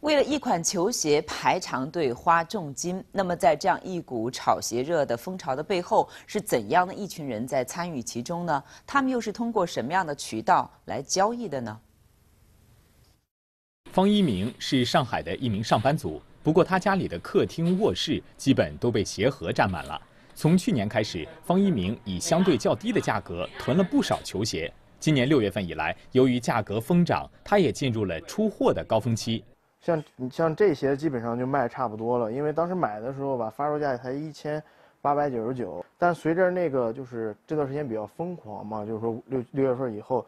为了一款球鞋排长队花重金，那么在这样一股炒鞋热的风潮的背后，是怎样的一群人在参与其中呢？他们又是通过什么样的渠道来交易的呢？方一鸣是上海的一名上班族，不过他家里的客厅、卧室基本都被鞋盒占满了。从去年开始，方一鸣以相对较低的价格囤了不少球鞋。今年六月份以来，由于价格疯涨，他也进入了出货的高峰期。像你像这鞋基本上就卖差不多了，因为当时买的时候吧，发售价才一千八百九十九，但随着那个就是这段时间比较疯狂嘛，就是说六六月份以后，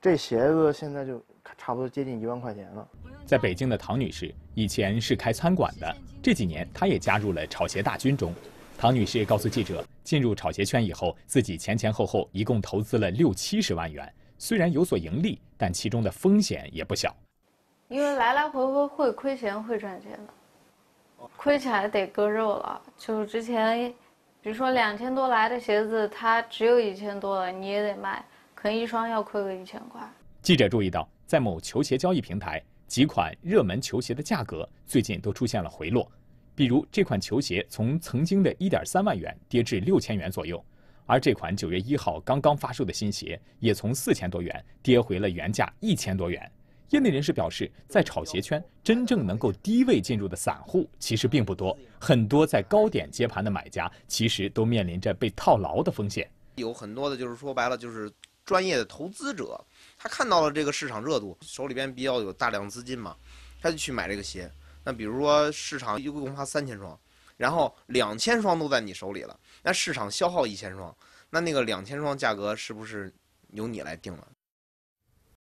这鞋子现在就差不多接近一万块钱了。在北京的唐女士以前是开餐馆的，这几年她也加入了炒鞋大军中。唐女士告诉记者，进入炒鞋圈以后，自己前前后后一共投资了六七十万元，虽然有所盈利，但其中的风险也不小。因为来来回回会亏钱，会赚钱的，亏起来得割肉了。就之前，比如说两千多来的鞋子，它只有一千多了，你也得卖，可能一双要亏个一千块。记者注意到，在某球鞋交易平台，几款热门球鞋的价格最近都出现了回落。比如这款球鞋从曾经的一点三万元跌至六千元左右，而这款九月一号刚刚发售的新鞋，也从四千多元跌回了原价一千多元。业内人士表示，在炒鞋圈，真正能够低位进入的散户其实并不多，很多在高点接盘的买家其实都面临着被套牢的风险。有很多的就是说白了就是专业的投资者，他看到了这个市场热度，手里边比较有大量资金嘛，他就去买这个鞋。那比如说市场一共发三千双，然后两千双都在你手里了，那市场消耗一千双，那那个两千双价格是不是由你来定了？